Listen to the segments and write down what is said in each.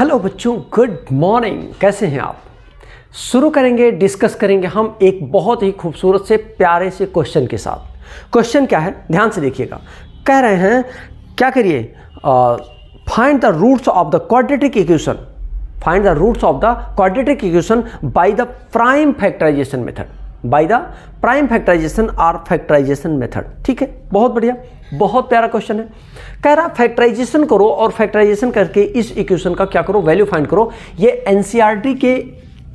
hello बच्चों good morning कैसे हैं आप शुरू करेंगे डिस्कस करेंगे हम एक बहुत ही खूबसूरत से प्यारे से क्वेश्चन के साथ क्वेश्चन क्या है ध्यान से देखिएगा कह रहे हैं क्या करिए find the roots of the quadratic equation find the roots of the quadratic equation by the prime factorization method by the prime factorization or factorization method ठीक है बहुत बढ़िया बहुत प्यारा क्वेश्चन है कह रहा फैक्टराइजेशन करो और फैक्टराइजेशन करके इस इक्वेशन का क्या करो वैल्यू फाइंड करो ये एनसीईआरटी e के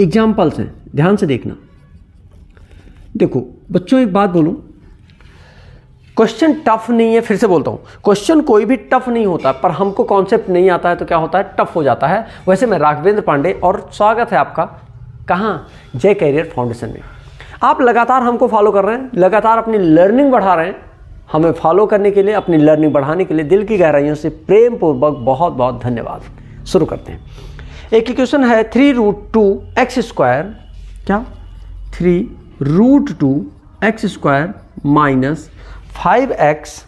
एग्जाम्पल्स हैं ध्यान से देखना देखो बच्चों एक बात बोलूं क्वेश्चन टफ नहीं है फिर से बोलता हूं क्वेश्चन कोई भी टफ नहीं होता पर हमको कॉन्सेप्ट नहीं आता है तो क्या होता है टफ हो जाता है वैसे मैं राघवेंद्र पांडे और स्वागत है आपका कहाँ जय कैरियर फाउंडेशन में आप लगातार हमको फॉलो कर रहे हैं लगातार अपनी लर्निंग बढ़ा रहे हैं हमें फॉलो करने के लिए अपनी लर्निंग बढ़ाने के लिए दिल की गहराइयों से प्रेम पूर्वक बहुत बहुत धन्यवाद शुरू करते हैं एक इक्वेशन है three root two x square क्या three root two x square minus five x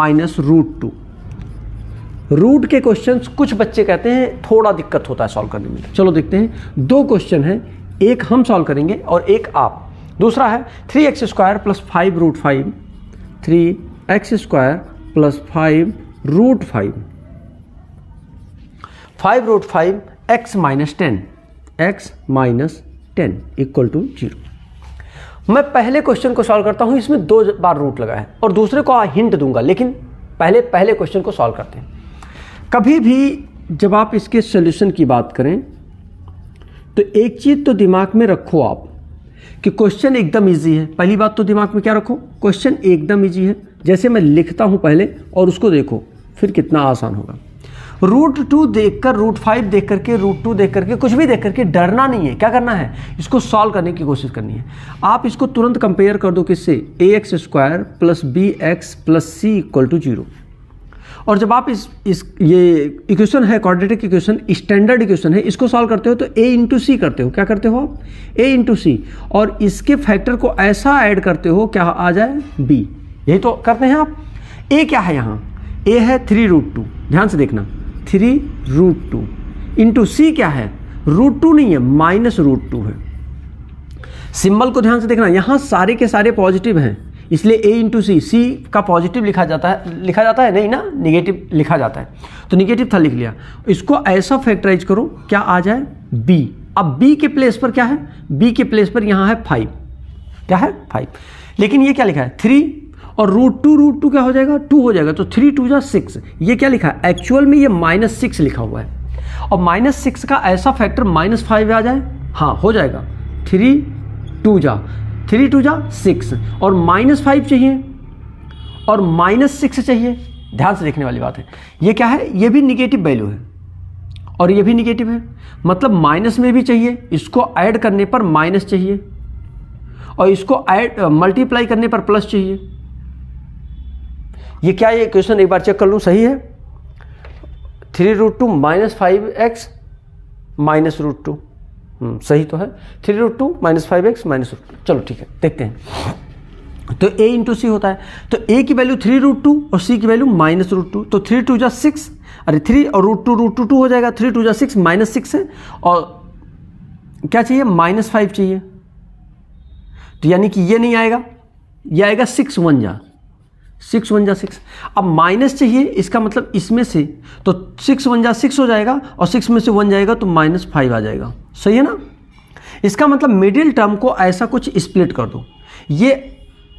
minus root two root के क्वेश्चन कुछ बच्चे कहते हैं थोड़ा दिक्कत होता है सॉल्व करने में चलो देखते हैं दो क्वेश्चन हैं एक हम सॉल्व करेंगे और एक आप दूसरा है three x square plus five root five three x square plus five root five five root five x minus ten x minus ten equal to zero मैं पहले क्वेश्चन को सॉल्व करता हूं इसमें दो बार रूट लगा है और दूसरे को हिंट दूंगा लेकिन पहले पहले क्वेश्चन को सॉल्व करते हैं कभी भी जब आप इसके सोल्यूशन की बात करें तो एक चीज़ तो दिमाग में रखो आप कि क्वेश्चन एकदम ईजी है पहली बात तो दिमाग में क्या रखो क्वेश्चन एकदम ईजी है जैसे मैं लिखता हूँ पहले और उसको देखो फिर कितना आसान होगा रूट टू देख कर रूट फाइव देख करके रूट टू देख करके कुछ भी देख करके डरना नहीं है क्या करना है इसको सॉल्व करने की कोशिश करनी है आप इसको तुरंत कंपेयर कर दो किससे a x square plus b x plus c equal to zero और जब आप इस इस ये इक्वेशन है क्वाड्रेटिक इक्वेशन स्टैंडर्ड इक्वेशन है इसको सॉल्व करते हो तो ए इंटू सी करते हो क्या करते हो आप ए इंटू सी और इसके फैक्टर को ऐसा ऐड करते हो क्या आ जाए बी यही तो करते हैं आप ए क्या है यहाँ ए है थ्री रूट टू ध्यान से देखना three root two into c क्या है रूट टू नहीं है माइनस रूट टू है सिंबल को ध्यान से देखना यहाँ सारे के सारे पॉजिटिव हैं इसलिए ए इंटू सी सी का पॉजिटिव लिखा जाता है लिखा जाता है नहीं ना निगेटिव लिखा जाता है तो निगेटिव था लिख लिया इसको ऐसा फैक्टराइज करो क्या आ जाए बी अब बी के प्लेस पर क्या है बी के प्लेस पर यहाँ है फाइव क्या है फाइव लेकिन ये क्या लिखा है थ्री और रूट टू रूट टू क्या हो जाएगा टू हो जाएगा तो थ्री टू जा सिक्स ये क्या लिखा है एक्चुअल में ये माइनस सिक्स लिखा हुआ है और माइनस सिक्स का ऐसा फैक्टर माइनस फाइव आ जाए हाँ हो जाएगा थ्री टू जा थ्री टू जा सिक्स और माइनस फाइव चाहिए और माइनस सिक्स चाहिए ध्यान से देखने वाली बात है ये क्या है ये भी निगेटिव वैल्यू है और ये भी निगेटिव है मतलब माइनस में भी चाहिए इसको ऐड करने पर माइनस चाहिए और इसको ऐड मल्टीप्लाई करने पर प्लस चाहिए ये क्या ये क्वेश्चन एक बार चेक कर लूँ सही है three root two minus five x minus root two हम्म, सही तो है three root two minus five x minus root two चलो ठीक है देखते हैं तो ए इंटू सी होता है तो ए की वैल्यू थ्री रूट टू और सी की वैल्यू माइनस रूट टू तो थ्री टू जा सिक्स अरे थ्री और root two root two two हो जाएगा थ्री टू जा सिक्स माइनस सिक्स है और क्या चाहिए माइनस फाइव चाहिए तो यानी कि ये नहीं आएगा ये आएगा सिक्स वन जा सिक्स वन जा सिक्स अब माइनस चाहिए इसका मतलब इसमें से तो सिक्स वन जा सिक्स हो जाएगा और सिक्स में से वन जाएगा तो माइनस फाइव आ जाएगा सही है ना इसका मतलब मिडिल टर्म को ऐसा कुछ स्प्लिट कर दो ये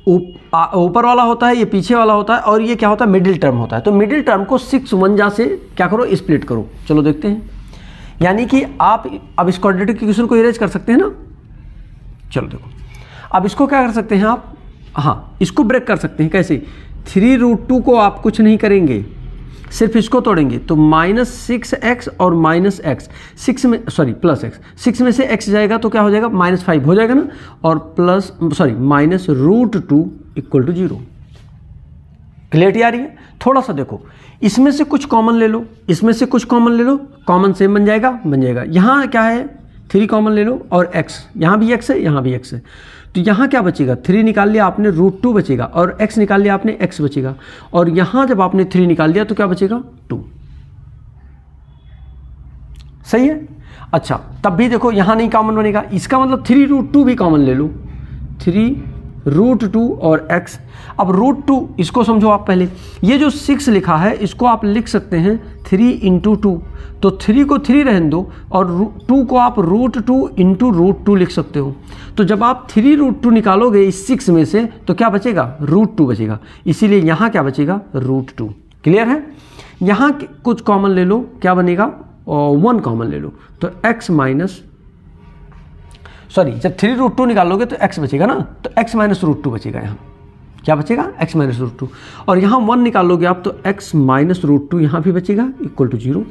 ऊपर वाला होता है ये पीछे वाला होता है और ये क्या होता है मिडिल टर्म होता है तो मिडिल टर्म को सिक्स वन जा से क्या करो स्प्लिट करो चलो देखते हैं यानी कि आप अब इस क्वाड्रेटिक इक्वेशन को इरेज कर सकते हैं ना चलो देखो अब इसको क्या कर सकते हैं आप हाँ इसको ब्रेक कर सकते हैं कैसे थ्री रूट टू को आप कुछ नहीं करेंगे सिर्फ इसको तोड़ेंगे तो माइनस सिक्स एक्स और माइनस एक्स सिक्स में सॉरी प्लस एक्स सिक्स में से एक्स जाएगा तो क्या हो जाएगा माइनस फाइव हो जाएगा ना और plus sorry minus root two equal to zero clarity आ रही है थोड़ा सा देखो इसमें से कुछ कॉमन ले लो इसमें से कुछ कॉमन ले लो कॉमन सेम बन जाएगा बन जाएगा यहाँ क्या है थ्री कॉमन ले लो और एक्स यहाँ भी एक्स है यहाँ भी एक्स है तो यहाँ क्या बचेगा थ्री निकाल लिया आपने रूट टू बचेगा और एक्स निकाल लिया आपने एक्स बचेगा और यहाँ जब आपने थ्री निकाल लिया तो क्या बचेगा टू सही है अच्छा तब भी देखो यहाँ नहीं कॉमन बनेगा इसका मतलब थ्री रूट टू भी कॉमन ले लो थ्री रूट टू और एक्स अब रूट टू इसको समझो आप पहले ये जो सिक्स लिखा है इसको आप लिख सकते हैं थ्री इंटू टू तो थ्री को थ्री रहने दो और टू को आप root two into root two लिख सकते हो तो जब आप थ्री रूट टू निकालोगे इस सिक्स में से तो क्या बचेगा रूट टू बचेगा इसीलिए यहाँ क्या बचेगा रूट टू क्लियर है यहाँ कुछ कॉमन ले लो क्या बनेगा वन कॉमन ले लो तो एक्स माइनस सॉरी जब थ्री रूट टू निकालोगे तो एक्स बचेगा ना तो एक्स माइनस रूट टू बचेगा यहाँ क्या बचेगा एक्स माइनस रूट टू और यहाँ वन निकालोगे आप तो एक्स माइनस रूट टू यहाँ भी बचेगा इक्वल टू जीरो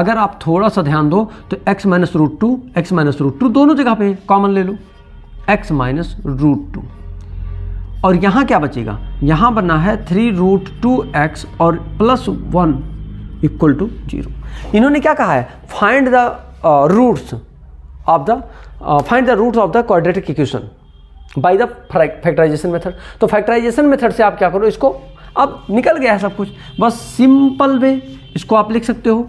अगर आप थोड़ा सा ध्यान दो तो x minus root two x minus root two दोनों जगह पे कॉमन ले लो एक्स माइनस रूट टू और यहाँ क्या बचेगा यहाँ बना है थ्री रूट टू एक्स और plus one equal to zero इन्होंने क्या कहा है find the roots of the find the root of the quadratic equation by the factorization method तो फैक्टराइजेशन मेथड से आप क्या करो इसको अब निकल गया है सब कुछ बस सिंपल वे इसको आप लिख सकते हो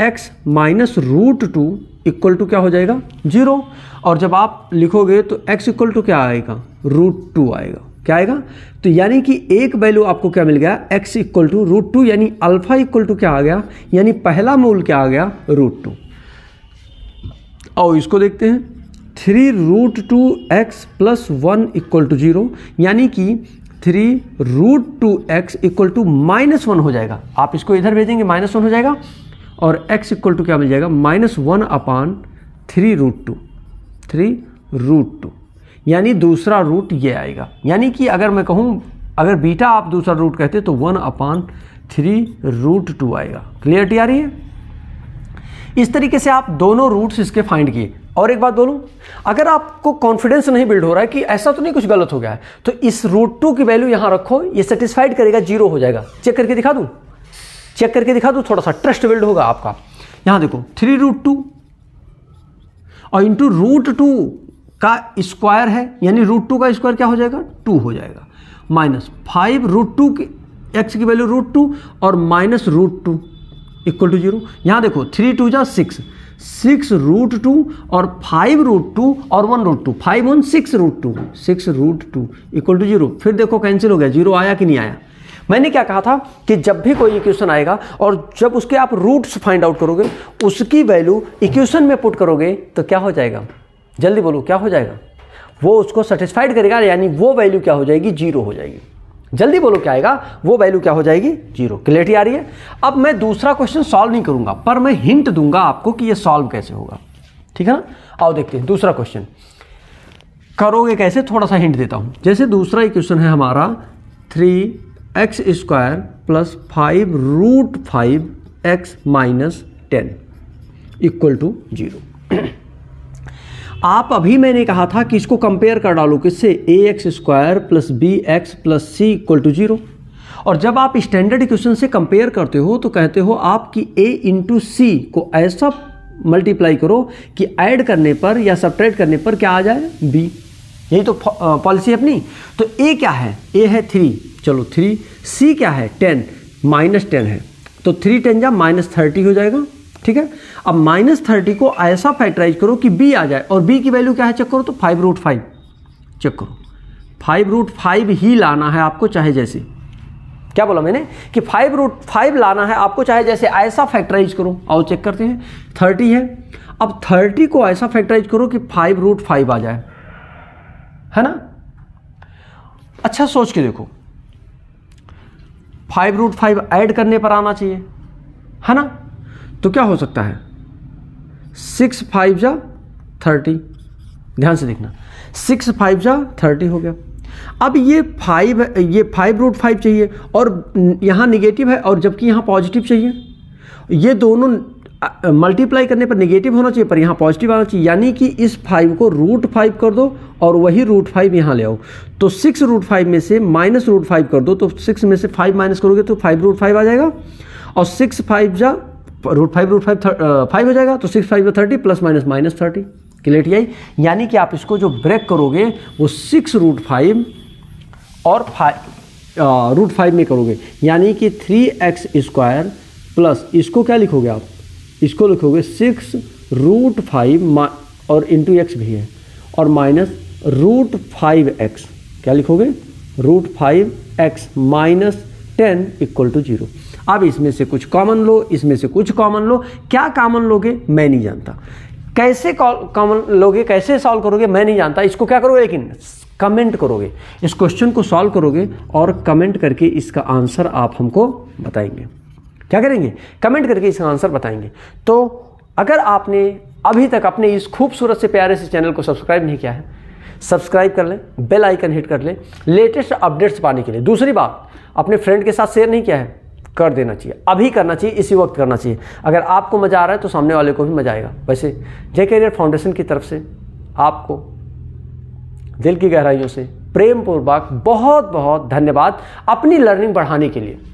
x minus root two equal to क्या हो जाएगा जीरो और जब आप लिखोगे तो x इक्वल टू क्या आएगा रूट टू आएगा क्या आएगा तो यानी कि एक वैल्यू आपको क्या मिल गया x equal to root two यानी अल्फा इक्वल टू क्या आ गया यानी पहला मूल क्या आ गया रूट टू और इसको देखते हैं three root two x plus one equal to zero यानी कि three root two x equal to minus one हो जाएगा आप इसको इधर भेजेंगे माइनस वन हो जाएगा और एक्स इक्वल टू क्या मिल जाएगा minus one upon three root two three root two यानी दूसरा रूट ये आएगा यानी कि अगर मैं कहूँ अगर बीटा आप दूसरा रूट कहते तो one upon three root two आएगा क्लियरिटी आ रही है इस तरीके से आप दोनों रूट्स इसके फाइंड किए और एक बात बोलूं अगर आपको कॉन्फिडेंस नहीं बिल्ड हो रहा है कि ऐसा तो नहीं कुछ गलत हो गया है तो इस रूट टू की वैल्यू यहां रखो ये सेटिस्फाइड करेगा जीरो हो जाएगा चेक करके दिखा दूं चेक करके दिखा दूं थोड़ा सा ट्रस्ट बिल्ड होगा आपका यहां देखो थ्री रूट टू और इंटू रूट टू का स्क्वायर है यानी रूट टू का स्क्वायर क्या हो जाएगा टू हो जाएगा माइनस फाइव रूट टू की एक्स की वैल्यू रूट टू और minus root two equal to zero यहाँ देखो थ्री टू जा सिक्स सिक्स रूट टू और फाइव रूट टू और one root two five one six root two six root two equal to zero फिर देखो cancel हो गया जीरो आया कि नहीं आया मैंने क्या कहा था कि जब भी कोई इक्वेशन आएगा और जब उसके आप रूट्स फाइंड आउट करोगे उसकी वैल्यू इक्वेशन में पुट करोगे तो क्या हो जाएगा जल्दी बोलो क्या हो जाएगा वो उसको सेटिस्फाइड करेगा यानी वो वैल्यू क्या हो जाएगी जीरो हो जाएगी जल्दी बोलो क्या आएगा वो वैल्यू क्या हो जाएगी जीरो क्लियरिटी आ रही है अब मैं दूसरा क्वेश्चन सॉल्व नहीं करूंगा पर मैं हिंट दूंगा आपको कि ये सॉल्व कैसे होगा ठीक है ना आओ देखते हैं दूसरा क्वेश्चन करोगे कैसे थोड़ा सा हिंट देता हूं जैसे दूसरा क्वेश्चन है हमारा three x square plus five root five x minus ten equal to zero आप अभी मैंने कहा था कि इसको कंपेयर कर डालो किससे a x square plus b x plus c equal to zero और जब आप स्टैंडर्ड इक्वेशन से कंपेयर करते हो तो कहते हो आप कि ए इंटू सी को ऐसा मल्टीप्लाई करो कि ऐड करने पर या सब्ट्रैक्ट करने पर क्या आ जाए बी यही तो पॉलिसी अपनी तो ए क्या है ए है थ्री चलो थ्री सी क्या है टेन माइनस टेन है तो थ्री टेन जा माइनस थर्टी हो जाएगा ठीक है अब माइनस थर्टी को ऐसा फैक्टराइज करो कि बी आ जाए और बी की वैल्यू क्या है चेक करो तो फाइव रूट फाइव चेक करो फाइव रूट फाइव ही लाना है आपको चाहे जैसे क्या बोला मैंने कि फाइव रूट फाइव लाना है आपको चाहे जैसे ऐसा फैक्टराइज करो और चेक करते हैं थर्टी है अब थर्टी को ऐसा फैक्टराइज करो कि फाइव रूट फाइव आ जाए है ना अच्छा सोच के देखो फाइव रूट फाइव ऐड करने पर आना चाहिए है ना तो क्या हो सकता है सिक्स फाइव जा थर्टी ध्यान से देखना सिक्स फाइव जा थर्टी हो गया अब ये फाइव ये फाइव रूट फाइव चाहिए और यहाँ निगेटिव है और जबकि यहाँ पॉजिटिव चाहिए ये दोनों मल्टीप्लाई करने पर निगेटिव होना चाहिए पर यहाँ पॉजिटिव आना चाहिए यानी कि इस फाइव को रूट फाइव कर दो और वही रूट फाइव यहाँ ले आओ तो सिक्स रूट फाइव में से माइनस रूट फाइव कर दो तो सिक्स में से फाइव माइनस करोगे तो फाइव रूट फाइव आ जाएगा और सिक्स फाइव जा root five root five five हो जाएगा तो six five thirty plus minus minus thirty clarity आई यानी कि आप इसको जो ब्रेक करोगे वो सिक्स रूट फाइव और फाइव रूट फाइव में करोगे यानी कि थ्री एक्स स्क्वायर प्लस इसको क्या लिखोगे आप इसको लिखोगे सिक्स रूट फाइव और इंटू एक्स भी है और माइनस रूट फाइव एक्स क्या लिखोगे root five x minus ten equal to zero अब इसमें से कुछ कॉमन लो इसमें से कुछ कॉमन लो क्या कॉमन लोगे मैं नहीं जानता कैसे कॉमन लोगे कैसे सॉल्व करोगे मैं नहीं जानता इसको क्या करोगे लेकिन कमेंट करोगे इस क्वेश्चन को सॉल्व करोगे और कमेंट करके इसका आंसर आप हमको बताएंगे क्या करेंगे कमेंट करके इसका आंसर बताएंगे तो अगर आपने अभी तक अपने इस खूबसूरत से प्यारे से चैनल को सब्सक्राइब नहीं किया है सब्सक्राइब कर लें बेल आइकन हिट कर लें लेटेस्ट अपडेट्स पाने के लिए दूसरी बात अपने फ्रेंड के साथ शेयर नहीं किया है कर देना चाहिए अभी करना चाहिए इसी वक्त करना चाहिए अगर आपको मज़ा आ रहा है तो सामने वाले को भी मज़ा आएगा वैसे जय करियर फाउंडेशन की तरफ से आपको दिल की गहराइयों से प्रेम पूर्वक बहुत बहुत धन्यवाद अपनी लर्निंग बढ़ाने के लिए